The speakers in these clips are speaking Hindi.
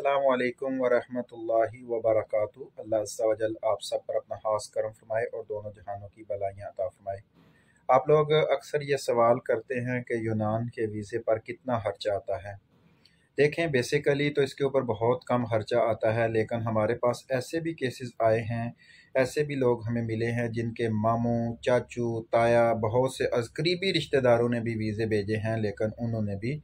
अल्लाम वरहमतुल्लाहि वबरकातु अल्लाह वजल आप सब पर अपना खास करम फरमाए और दोनों जहानों की भलाइयाँ अता फरमाए आप लोग अक्सर ये सवाल करते हैं कि यूनान के वीज़े पर कितना खर्चा आता है देखें बेसिकली तो इसके ऊपर बहुत कम खर्चा आता है लेकिन हमारे पास ऐसे भी केसेस आए हैं ऐसे भी लोग हमें मिले हैं जिनके मामू चाचू ताया बहुत से करीबी रिश्तेदारों ने भी वीज़े भेजे हैं लेकिन उन्होंने भी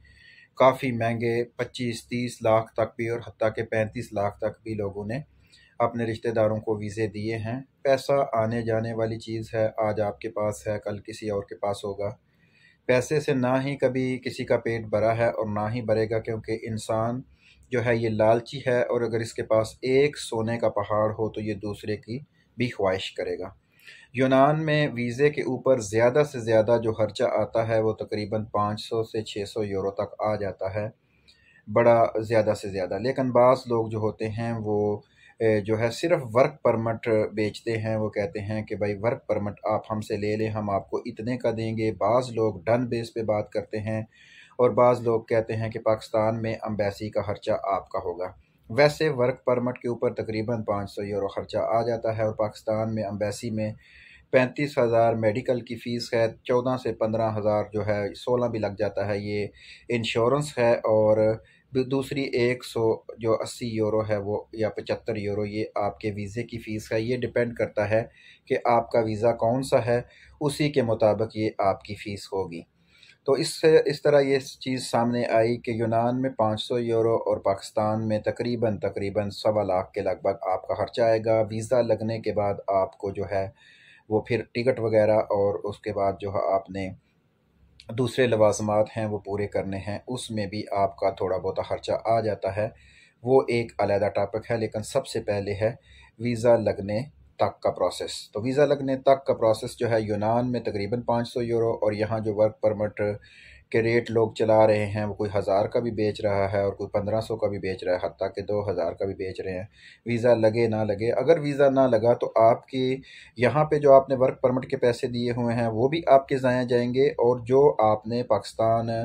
काफ़ी महंगे 25-30 लाख तक भी और हती के 35 लाख तक भी लोगों ने अपने रिश्तेदारों को वीज़े दिए हैं पैसा आने जाने वाली चीज़ है आज आपके पास है कल किसी और के पास होगा पैसे से ना ही कभी किसी का पेट भरा है और ना ही भरेगा क्योंकि इंसान जो है ये लालची है और अगर इसके पास एक सोने का पहाड़ हो तो ये दूसरे की भी ख्वाहिश करेगा यूनान में वीज़े के ऊपर ज़्यादा से ज़्यादा जो खर्चा आता है वो तकरीबन पाँच सौ से छः सौ यूरो तक आ जाता है बड़ा ज़्यादा से ज़्यादा लेकिन बास लोग जो होते हैं वो जो है सिर्फ वर्क परमट बेचते हैं वो कहते हैं कि भाई वर्क परमट आप हमसे ले लें हम आपको इतने का देंगे बाज़ लोग डन बेस पे बात करते हैं और बाज़ लोग कहते हैं कि पाकिस्तान में अम्बेसी का खर्चा आपका होगा वैसे वर्क परमिट के ऊपर तकरीबन पाँच सौ यूरो ख़र्चा आ जाता है और पाकिस्तान में अम्बेसी में पैंतीस हज़ार मेडिकल की फ़ीस है चौदह से पंद्रह हज़ार जो है सोलह भी लग जाता है ये इंश्योरेंस है और दूसरी एक सौ जो अस्सी यूरो है वो या पचहत्तर यूरो ये आपके वीज़े की फ़ीस है ये डिपेंड करता है कि आपका वीज़ा कौन सा है उसी के मुताबिक ये आपकी फ़ीस होगी तो इससे इस तरह ये चीज़ सामने आई कि यूनान में 500 यूरो और पाकिस्तान में तकरीबन तकरीबन सवा लाख के लगभग आपका खर्चा आएगा वीज़ा लगने के बाद आपको जो है वो फिर टिकट वगैरह और उसके बाद जो है आपने दूसरे लवाजमात हैं वो पूरे करने हैं उसमें भी आपका थोड़ा बहुत ख़र्चा आ जाता है वो एक अलहदा टॉपिक है लेकिन सबसे पहले है वीज़ा लगने तक का प्रोसेस तो वीज़ा लगने तक का प्रोसेस जो है यूनान में तकरीबन 500 यूरो और यहाँ जो वर्क परमिट के रेट लोग चला रहे हैं वो कोई हज़ार का भी बेच रहा है और कोई पंद्रह सौ का भी बेच रहा है हती कि दो हज़ार का भी बेच रहे हैं वीज़ा लगे ना लगे अगर वीज़ा ना लगा तो आपके यहाँ पे जो आपने वर्क परमिट के पैसे दिए हुए हैं वो भी आपके ज़ाया जाएंगे और जो आपने पाकिस्तान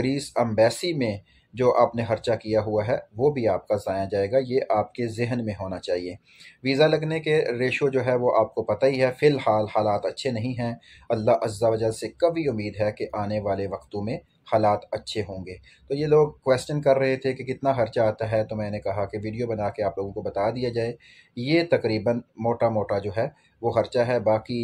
ग्रीस अम्बेसी में जो आपने खर्चा किया हुआ है वो भी आपका ज़ाया जाएगा ये आपके जहन में होना चाहिए वीज़ा लगने के रेशो जो है वो आपको पता ही है फ़िलहाल हालात अच्छे नहीं हैं अल्लाह अज्जा वजह से कभी उम्मीद है कि आने वाले वक्तों में हालात अच्छे होंगे तो ये लोग क्वेश्चन कर रहे थे कि कितना खर्चा आता है तो मैंने कहा कि वीडियो बना के आप लोगों को बता दिया जाए ये तकरीबन मोटा मोटा जो है वो खर्चा है बाकी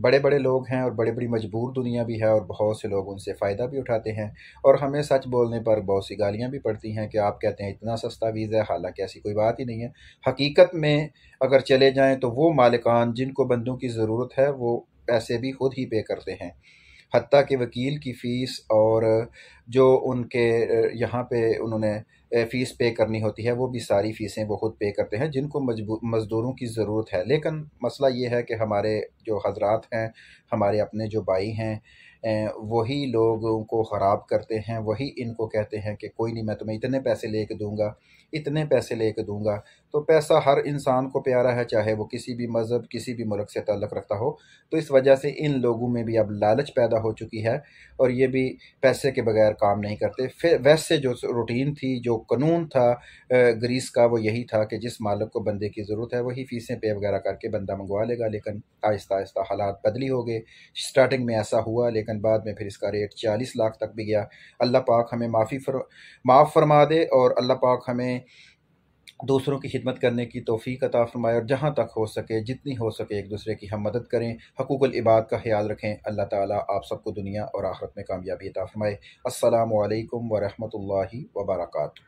बड़े बड़े लोग हैं और बड़ी बड़ी मजबूर दुनिया भी है और बहुत से लोग उनसे फ़ायदा भी उठाते हैं और हमें सच बोलने पर बहुत सी गालियाँ भी पड़ती हैं कि आप कहते हैं इतना सस्ता वीज़ा है हालांकि ऐसी कोई बात ही नहीं है हकीकत में अगर चले जाएँ तो वो मालिकान जिनको बंदों की ज़रूरत है वो पैसे भी खुद ही पे करते हैं हती कि वकील की फ़ीस और जो उनके यहाँ पे उन्होंने फ़ीस पे करनी होती है वो भी सारी फ़ीसें वो खुद पे करते हैं जिनको मज़दूरों की ज़रूरत है लेकिन मसला ये है कि हमारे जो हजरात हैं हमारे अपने जो भाई हैं वही लोगों को ख़राब करते हैं वही इनको कहते हैं कि कोई नहीं मैं तुम्हें इतने पैसे ले कर दूँगा इतने पैसे ले कर दूँगा तो पैसा हर इंसान को प्यारा है चाहे वो किसी भी मज़हब किसी भी मुल्क से ताल्लक़ रखता हो तो इस वजह से इन लोगों में भी अब लालच पैदा हो चुकी है और ये भी पैसे के बगैर काम नहीं करते फिर वैसे जो रूटीन थी जो कानून था ग्रीस का वो यही था कि जिस मालक को बंदे की ज़रूरत है वही फ़ीसें पे वगैरह करके बंदा मंगवा लेगा लेकिन आहिस्ता आहिस्ता हालात बदली हो गए स्टार्टिंग में ऐसा हुआ लेकिन बाद में फिर इसका रेट चालीस लाख तक भी गया अल्लाह पाक हमें माफ़ी फर माफ़ फरमा दे और अल्लाह पाक हमें दूसरों की खिदमत करने की तोफ़ी अता फरमाए और जहाँ तक हो सके जितनी हो सके एक दूसरे की हम मदद करें हकूक़ल इबाद का ख्याल रखें अल्लाह ताला आप सबको दुनिया और आखरत में कामयाबी अता फरमाए असलकम वरहमल